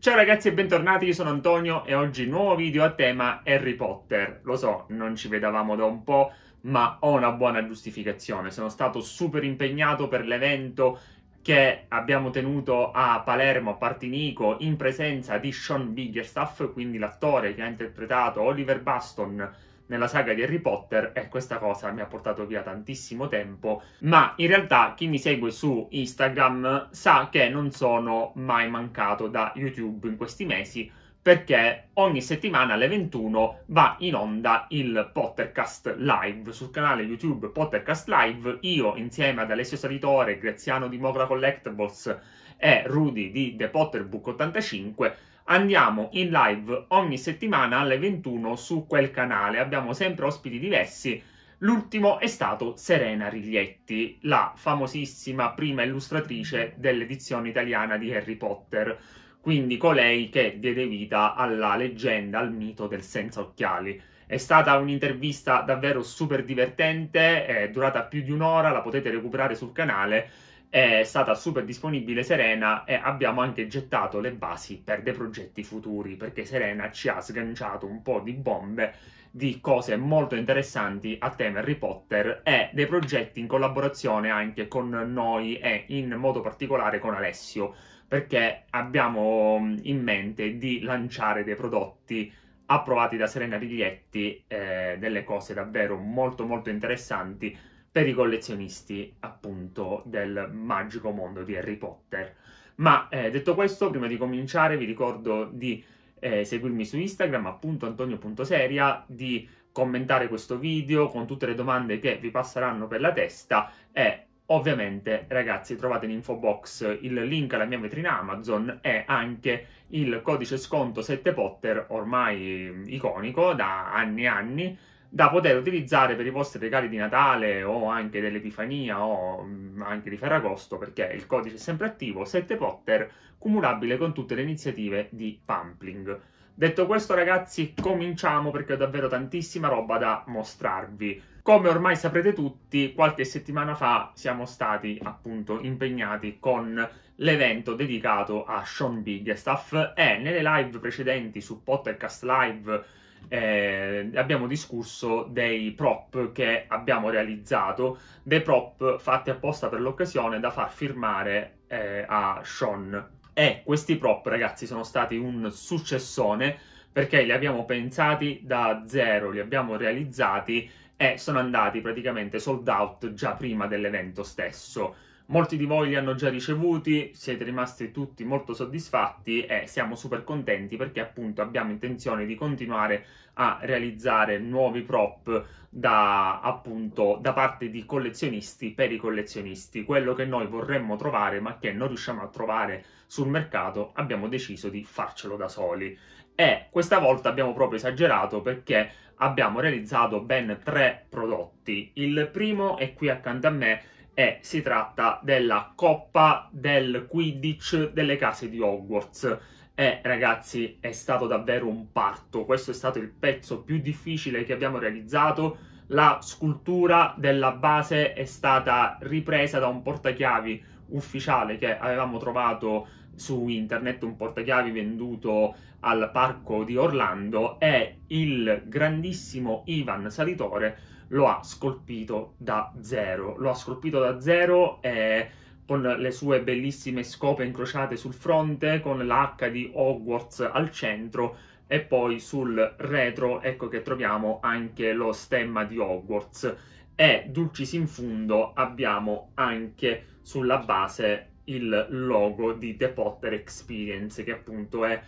Ciao ragazzi e bentornati, io sono Antonio e oggi nuovo video a tema Harry Potter. Lo so, non ci vedavamo da un po', ma ho una buona giustificazione. Sono stato super impegnato per l'evento che abbiamo tenuto a Palermo, a Partinico, in presenza di Sean Biggerstaff, quindi l'attore che ha interpretato Oliver Baston nella saga di Harry Potter e questa cosa mi ha portato via tantissimo tempo, ma in realtà chi mi segue su Instagram sa che non sono mai mancato da YouTube in questi mesi perché ogni settimana alle 21 va in onda il Pottercast Live sul canale YouTube Pottercast Live. Io insieme ad Alessio Salitore, Graziano di Mogra Collectibles e Rudy di The Potter Book 85 andiamo in live ogni settimana alle 21 su quel canale. Abbiamo sempre ospiti diversi. L'ultimo è stato Serena Riglietti, la famosissima prima illustratrice dell'edizione italiana di Harry Potter, quindi colei che diede vita alla leggenda, al mito del senza occhiali. È stata un'intervista davvero super divertente, è durata più di un'ora, la potete recuperare sul canale è stata super disponibile Serena e abbiamo anche gettato le basi per dei progetti futuri perché Serena ci ha sganciato un po' di bombe di cose molto interessanti a tema Harry Potter e dei progetti in collaborazione anche con noi e in modo particolare con Alessio perché abbiamo mm, in mente di lanciare dei prodotti approvati da Serena Viglietti, eh, delle cose davvero molto molto interessanti per i collezionisti appunto del magico mondo di Harry Potter. Ma eh, detto questo, prima di cominciare vi ricordo di eh, seguirmi su Instagram, appunto antonio.seria, di commentare questo video con tutte le domande che vi passeranno per la testa e ovviamente ragazzi trovate in info box il link alla mia vetrina Amazon e anche il codice sconto 7 Potter ormai mm, iconico da anni e anni da poter utilizzare per i vostri regali di Natale o anche dell'Epifania o mm, anche di Ferragosto perché il codice è sempre attivo, 7 Potter, cumulabile con tutte le iniziative di Pumpling. Detto questo ragazzi, cominciamo perché ho davvero tantissima roba da mostrarvi. Come ormai saprete tutti, qualche settimana fa siamo stati appunto impegnati con l'evento dedicato a Sean Bigestaff e nelle live precedenti su Pottercast Live eh, abbiamo discusso dei prop che abbiamo realizzato, dei prop fatti apposta per l'occasione da far firmare eh, a Sean. E questi prop, ragazzi, sono stati un successone perché li abbiamo pensati da zero, li abbiamo realizzati e sono andati praticamente sold out già prima dell'evento stesso. Molti di voi li hanno già ricevuti, siete rimasti tutti molto soddisfatti e siamo super contenti perché appunto abbiamo intenzione di continuare a realizzare nuovi prop da, appunto, da parte di collezionisti per i collezionisti. Quello che noi vorremmo trovare ma che non riusciamo a trovare sul mercato abbiamo deciso di farcelo da soli. E questa volta abbiamo proprio esagerato perché abbiamo realizzato ben tre prodotti. Il primo è qui accanto a me e si tratta della Coppa del Quidditch delle case di Hogwarts. E ragazzi, è stato davvero un parto. Questo è stato il pezzo più difficile che abbiamo realizzato. La scultura della base è stata ripresa da un portachiavi ufficiale che avevamo trovato su internet, un portachiavi venduto al parco di Orlando e il grandissimo Ivan Salitore lo ha scolpito da zero. Lo ha scolpito da zero eh, con le sue bellissime scope incrociate sul fronte, con l'H di Hogwarts al centro e poi sul retro ecco che troviamo anche lo stemma di Hogwarts e dulcis in fundo abbiamo anche sulla base il logo di The Potter Experience che appunto è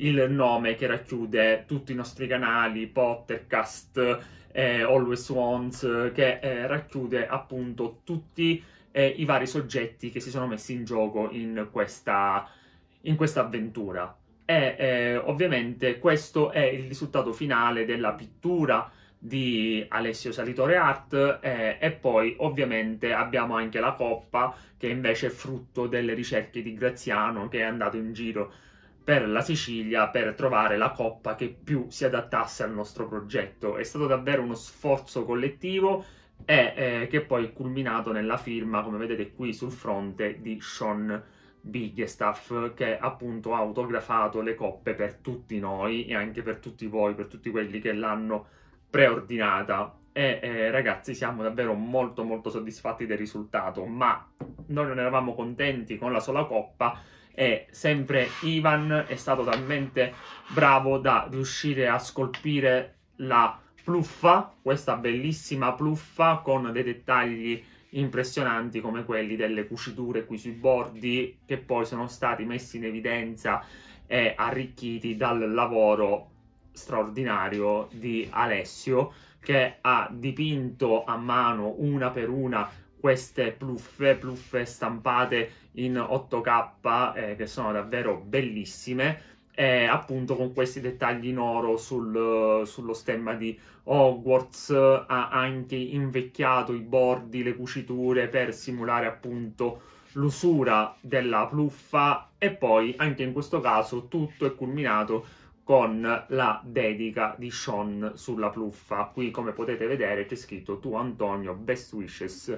il nome che racchiude tutti i nostri canali, Pottercast, eh, Always Wants, che eh, racchiude appunto tutti eh, i vari soggetti che si sono messi in gioco in questa, in questa avventura. E eh, ovviamente questo è il risultato finale della pittura di Alessio Salitore Art eh, e poi ovviamente abbiamo anche la coppa che invece è frutto delle ricerche di Graziano che è andato in giro per la Sicilia per trovare la coppa che più si adattasse al nostro progetto. È stato davvero uno sforzo collettivo e eh, che poi è culminato nella firma, come vedete qui sul fronte, di Sean Bigestaff che appunto ha autografato le coppe per tutti noi e anche per tutti voi, per tutti quelli che l'hanno preordinata e eh, ragazzi siamo davvero molto molto soddisfatti del risultato ma noi non eravamo contenti con la sola coppa e sempre Ivan è stato talmente bravo da riuscire a scolpire la pluffa, questa bellissima pluffa con dei dettagli impressionanti come quelli delle cuciture qui sui bordi che poi sono stati messi in evidenza e arricchiti dal lavoro straordinario di Alessio che ha dipinto a mano una per una queste pluffe, pluffe stampate in 8K eh, che sono davvero bellissime. E appunto con questi dettagli in oro sul, sullo stemma di Hogwarts ha anche invecchiato i bordi, le cuciture per simulare appunto l'usura della pluffa e poi anche in questo caso tutto è culminato con la dedica di Sean sulla pluffa. Qui come potete vedere c'è scritto tu Antonio, best wishes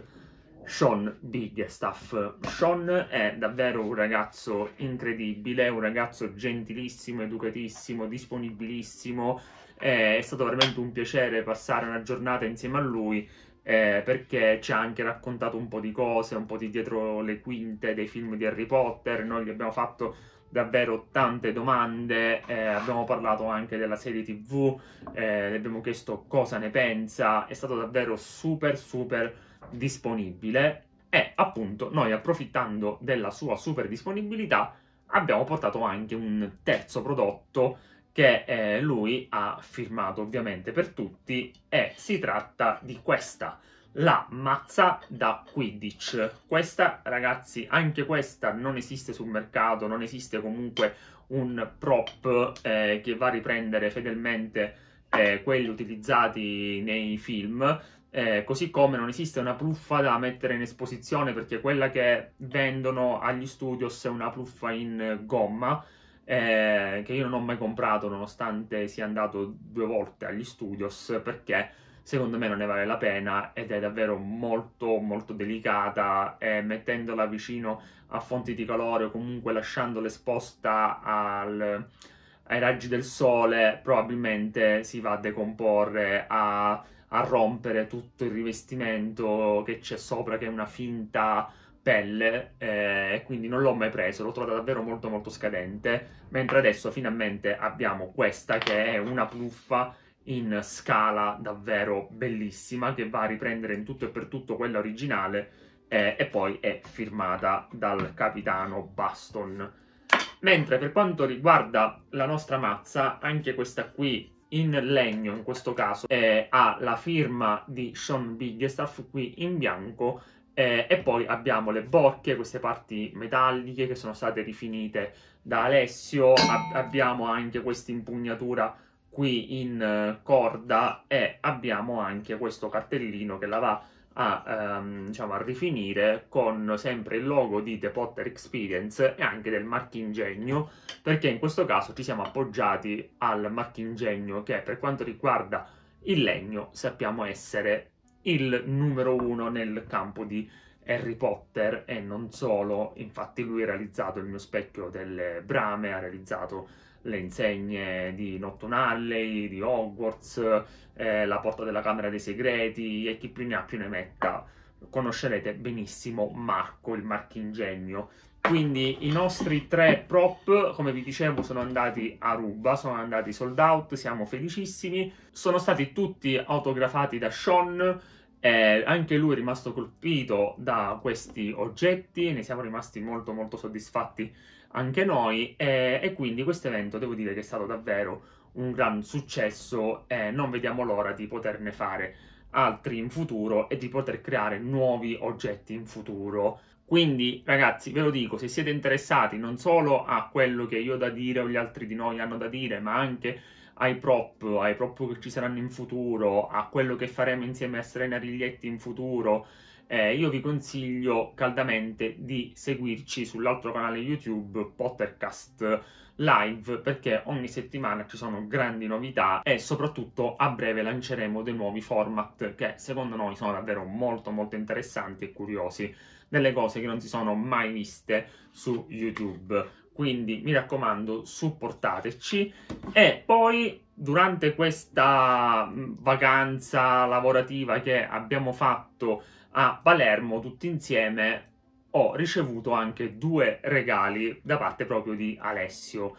Sean Bigstaff. Sean è davvero un ragazzo incredibile, un ragazzo gentilissimo, educatissimo, disponibilissimo. È stato veramente un piacere passare una giornata insieme a lui eh, perché ci ha anche raccontato un po' di cose, un po' di dietro le quinte dei film di Harry Potter. Noi gli abbiamo fatto davvero tante domande, eh, abbiamo parlato anche della serie tv, eh, le abbiamo chiesto cosa ne pensa, è stato davvero super super disponibile e appunto noi approfittando della sua super disponibilità abbiamo portato anche un terzo prodotto che eh, lui ha firmato ovviamente per tutti e si tratta di questa la mazza da Quidditch. Questa, ragazzi, anche questa non esiste sul mercato, non esiste comunque un prop eh, che va a riprendere fedelmente eh, quelli utilizzati nei film. Eh, così come non esiste una pruffa da mettere in esposizione perché quella che vendono agli studios è una pruffa in gomma eh, che io non ho mai comprato nonostante sia andato due volte agli studios perché secondo me non ne vale la pena ed è davvero molto molto delicata e eh, mettendola vicino a fonti di calore o comunque lasciandola esposta al, ai raggi del sole probabilmente si va a decomporre a a rompere tutto il rivestimento che c'è sopra, che è una finta pelle, eh, quindi non l'ho mai preso, l'ho trovata davvero molto molto scadente, mentre adesso finalmente abbiamo questa che è una pluffa in scala davvero bellissima che va a riprendere in tutto e per tutto quella originale eh, e poi è firmata dal capitano Baston. Mentre per quanto riguarda la nostra mazza, anche questa qui in legno in questo caso eh, ha la firma di Sean Bigestaff qui in bianco eh, e poi abbiamo le bocche, queste parti metalliche che sono state rifinite da Alessio, Ab abbiamo anche questa impugnatura qui in eh, corda e abbiamo anche questo cartellino che la va a, um, diciamo, a rifinire con sempre il logo di The Potter Experience e anche del marchingegno, perché in questo caso ci siamo appoggiati al marchingegno che per quanto riguarda il legno sappiamo essere il numero uno nel campo di Harry Potter e non solo, infatti lui ha realizzato il mio specchio delle brame, ha realizzato le insegne di Notton Alley, di Hogwarts, eh, la porta della Camera dei Segreti e chi più ne ha più ne metta. Conoscerete benissimo Marco, il marchingegno. Quindi i nostri tre prop, come vi dicevo, sono andati a ruba, sono andati sold out, siamo felicissimi. Sono stati tutti autografati da Sean, eh, anche lui è rimasto colpito da questi oggetti, ne siamo rimasti molto molto soddisfatti anche noi e, eh, e quindi questo evento devo dire che è stato davvero un gran successo e non vediamo l'ora di poterne fare altri in futuro e di poter creare nuovi oggetti in futuro. Quindi ragazzi ve lo dico, se siete interessati non solo a quello che io ho da dire o gli altri di noi hanno da dire, ma anche ai prop, ai prop che ci saranno in futuro, a quello che faremo insieme a Serena Riglietti in futuro, eh, io vi consiglio caldamente di seguirci sull'altro canale YouTube Pottercast Live perché ogni settimana ci sono grandi novità e soprattutto a breve lanceremo dei nuovi format che secondo noi sono davvero molto molto interessanti e curiosi, delle cose che non si sono mai viste su YouTube. Quindi mi raccomando, supportateci e poi durante questa vacanza lavorativa che abbiamo fatto a Palermo tutti insieme ho ricevuto anche due regali da parte proprio di Alessio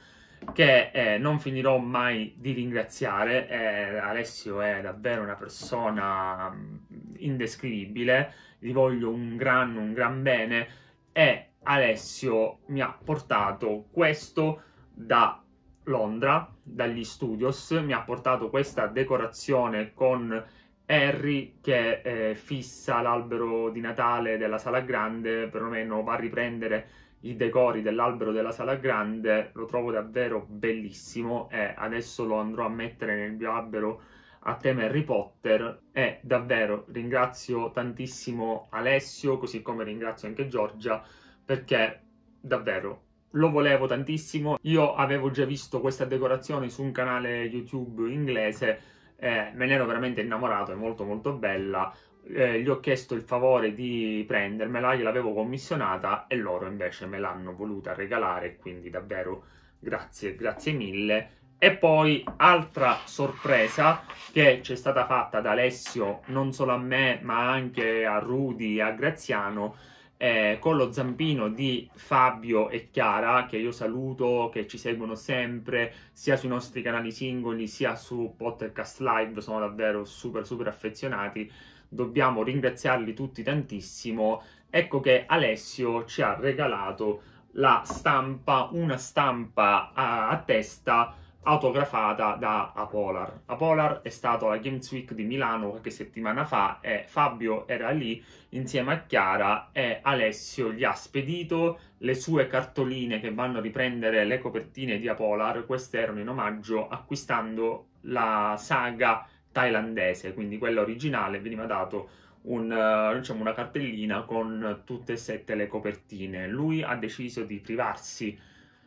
che eh, non finirò mai di ringraziare. Eh, Alessio è davvero una persona mm, indescrivibile, gli voglio un gran, un gran bene e Alessio mi ha portato questo da Londra, dagli studios, mi ha portato questa decorazione con Harry che eh, fissa l'albero di Natale della sala grande, perlomeno va a riprendere i decori dell'albero della sala grande, lo trovo davvero bellissimo e adesso lo andrò a mettere nel mio albero a tema Harry Potter e davvero ringrazio tantissimo Alessio, così come ringrazio anche Giorgia, perché davvero lo volevo tantissimo. Io avevo già visto questa decorazione su un canale YouTube inglese, eh, me ne ero veramente innamorato, è molto molto bella, eh, gli ho chiesto il favore di prendermela, gliel'avevo commissionata e loro invece me l'hanno voluta regalare, quindi davvero grazie, grazie mille. E poi altra sorpresa che ci è stata fatta da Alessio non solo a me ma anche a Rudy e a Graziano eh, con lo zampino di Fabio e Chiara, che io saluto, che ci seguono sempre, sia sui nostri canali singoli, sia su Podcast Live, sono davvero super super affezionati, dobbiamo ringraziarli tutti tantissimo. Ecco che Alessio ci ha regalato la stampa, una stampa a, a testa autografata da Apolar. Apolar è stato alla Games Week di Milano qualche settimana fa e Fabio era lì insieme a Chiara e Alessio gli ha spedito le sue cartoline che vanno a riprendere le copertine di Apolar, queste erano in omaggio acquistando la saga thailandese, quindi quella originale veniva dato un, eh, diciamo, una cartellina con tutte e sette le copertine. Lui ha deciso di privarsi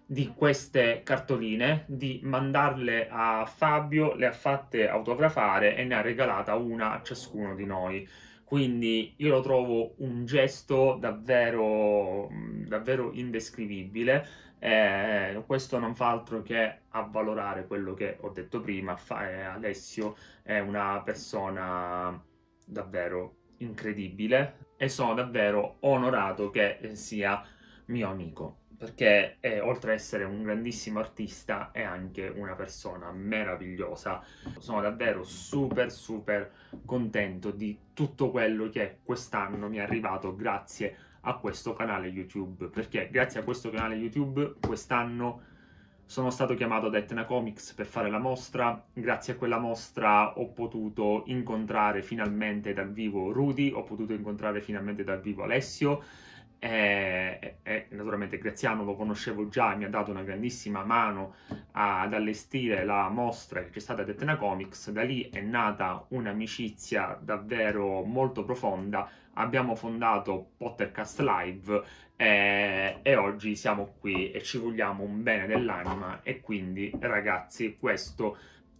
di queste cartoline, di mandarle a Fabio, le ha fatte autografare e ne ha regalata una a ciascuno di noi. Quindi io lo trovo un gesto davvero, davvero indescrivibile. Eh, questo non fa altro che avvalorare quello che ho detto prima. Fa, eh, Alessio è una persona davvero incredibile e sono davvero onorato che eh, sia mio amico perché è, eh, oltre ad essere un grandissimo artista è anche una persona meravigliosa. Sono davvero super super contento di tutto quello che quest'anno mi è arrivato grazie a questo canale YouTube, perché grazie a questo canale YouTube quest'anno sono stato chiamato da Etna Comics per fare la mostra, grazie a quella mostra ho potuto incontrare finalmente dal vivo Rudy, ho potuto incontrare finalmente dal vivo Alessio, e, eh, e, eh, eh, naturalmente Graziano lo conoscevo già, e mi ha dato una grandissima mano a, ad allestire la mostra che c'è stata ad Etna Comics, da lì è nata un'amicizia davvero molto profonda, abbiamo fondato Pottercast Live e, e oggi siamo qui e ci vogliamo un bene dell'anima e quindi ragazzi questo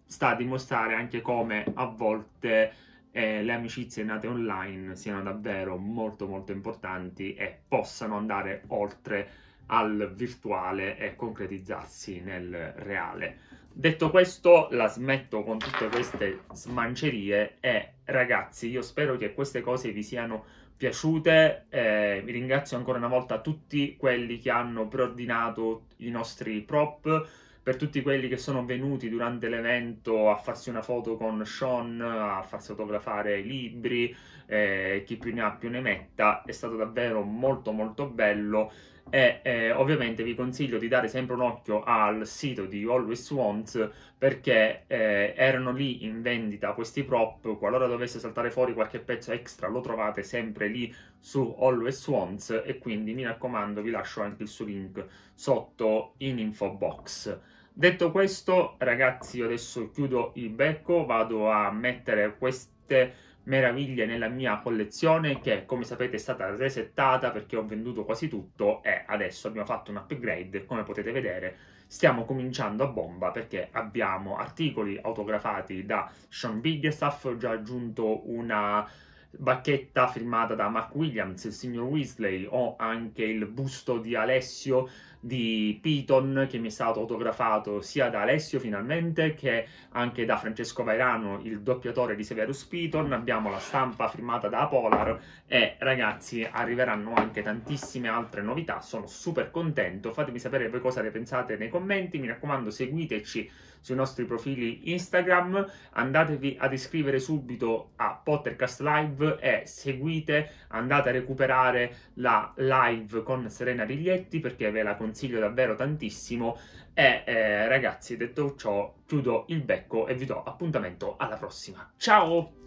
sta a dimostrare anche come a volte eh, le amicizie nate online siano davvero molto molto importanti e possano andare oltre al virtuale e concretizzarsi nel reale. Detto questo, la smetto con tutte queste smancerie e ragazzi, io spero che queste cose vi siano piaciute. Eh, vi ringrazio ancora una volta tutti quelli che hanno preordinato i nostri prop per tutti quelli che sono venuti durante l'evento a farsi una foto con Sean, a farsi autografare i libri, eh, chi più ne ha più ne metta, è stato davvero molto molto bello e eh, ovviamente vi consiglio di dare sempre un occhio al sito di Always Wants perché eh, erano lì in vendita questi prop, qualora dovesse saltare fuori qualche pezzo extra lo trovate sempre lì su Always Wants e quindi mi raccomando vi lascio anche il suo link sotto in info box. Detto questo ragazzi io adesso chiudo il becco, vado a mettere queste meraviglie nella mia collezione che come sapete è stata resettata perché ho venduto quasi tutto e adesso abbiamo fatto un upgrade come potete vedere stiamo cominciando a bomba perché abbiamo articoli autografati da Sean Bigstaff ho già aggiunto una bacchetta firmata da Mark Williams, il signor Weasley o anche il busto di Alessio di Piton che mi è stato autografato sia da Alessio finalmente che anche da Francesco Vairano, il doppiatore di Severus Piton. Abbiamo la stampa firmata da Polar e ragazzi arriveranno anche tantissime altre novità. Sono super contento. Fatemi sapere voi cosa ne pensate nei commenti. Mi raccomando, seguiteci sui nostri profili Instagram, andatevi ad iscrivere subito a Pottercast Live e seguite, andate a recuperare la live con Serena Riglietti perché ve la consiglio davvero tantissimo e eh, ragazzi detto ciò chiudo il becco e vi do appuntamento alla prossima. Ciao!